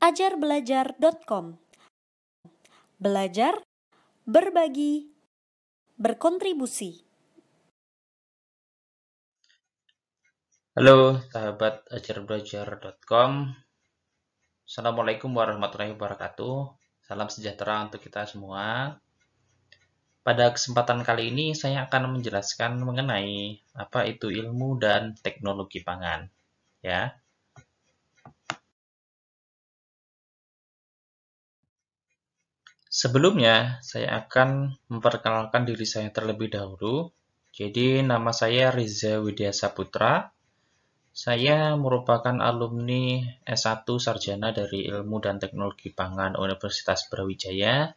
ajarbelajar.com. Belajar, berbagi, berkontribusi. Halo sahabat ajarbelajar.com. Assalamualaikum warahmatullahi wabarakatuh. Salam sejahtera untuk kita semua. Pada kesempatan kali ini saya akan menjelaskan mengenai apa itu ilmu dan teknologi pangan. Ya. Sebelumnya, saya akan memperkenalkan diri saya terlebih dahulu. Jadi, nama saya Riza Widya Saputra. Saya merupakan alumni S1 Sarjana dari Ilmu dan Teknologi Pangan Universitas Brawijaya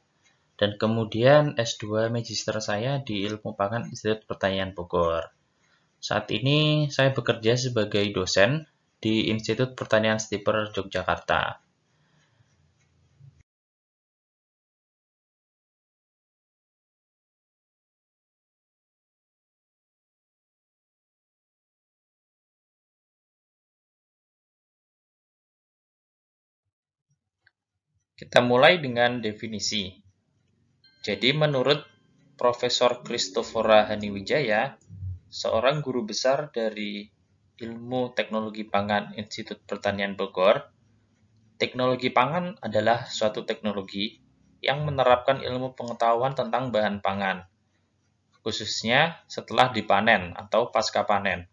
dan kemudian S2 Magister saya di Ilmu Pangan Institut Pertanian Bogor. Saat ini saya bekerja sebagai dosen di Institut Pertanian Stiper Yogyakarta. Kita mulai dengan definisi. Jadi menurut Profesor Christopher Haniwijaya, seorang guru besar dari Ilmu Teknologi Pangan Institut Pertanian Bogor, teknologi pangan adalah suatu teknologi yang menerapkan ilmu pengetahuan tentang bahan pangan, khususnya setelah dipanen atau pasca panen,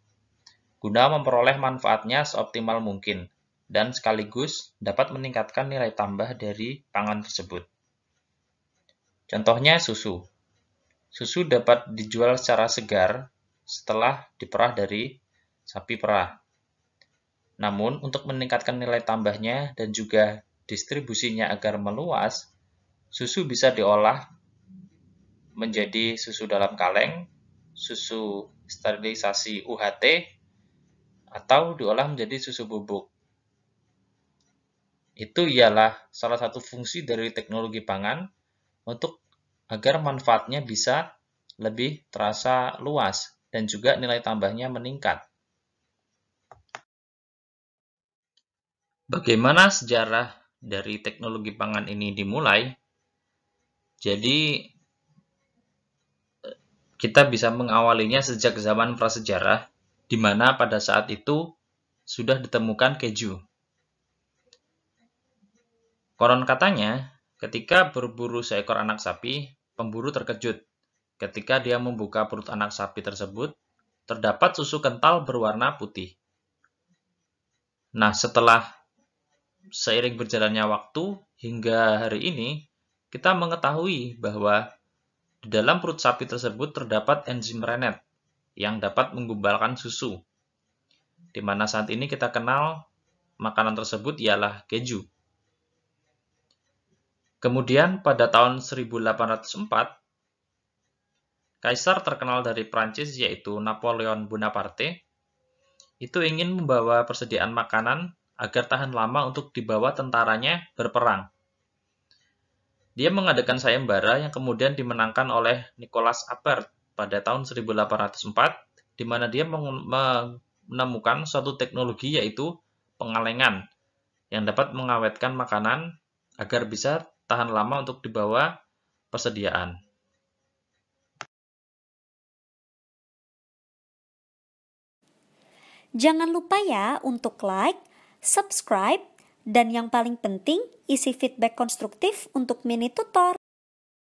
guna memperoleh manfaatnya seoptimal mungkin – dan sekaligus dapat meningkatkan nilai tambah dari pangan tersebut. Contohnya susu. Susu dapat dijual secara segar setelah diperah dari sapi perah. Namun, untuk meningkatkan nilai tambahnya dan juga distribusinya agar meluas, susu bisa diolah menjadi susu dalam kaleng, susu sterilisasi UHT, atau diolah menjadi susu bubuk itu ialah salah satu fungsi dari teknologi pangan untuk agar manfaatnya bisa lebih terasa luas dan juga nilai tambahnya meningkat. Bagaimana sejarah dari teknologi pangan ini dimulai? Jadi kita bisa mengawalinya sejak zaman prasejarah di mana pada saat itu sudah ditemukan keju. Koron katanya, ketika berburu seekor anak sapi, pemburu terkejut. Ketika dia membuka perut anak sapi tersebut, terdapat susu kental berwarna putih. Nah, setelah seiring berjalannya waktu hingga hari ini, kita mengetahui bahwa di dalam perut sapi tersebut terdapat enzim renet yang dapat menggumpalkan susu. Di mana saat ini kita kenal makanan tersebut ialah keju. Kemudian pada tahun 1804, kaisar terkenal dari Prancis yaitu Napoleon Bonaparte itu ingin membawa persediaan makanan agar tahan lama untuk dibawa tentaranya berperang. Dia mengadakan sayembara yang kemudian dimenangkan oleh Nicholas Appert pada tahun 1804, di mana dia menemukan suatu teknologi yaitu pengalengan yang dapat mengawetkan makanan agar bisa tahan lama untuk dibawa persediaan. Jangan lupa ya untuk like, subscribe, dan yang paling penting isi feedback konstruktif untuk mini tutor.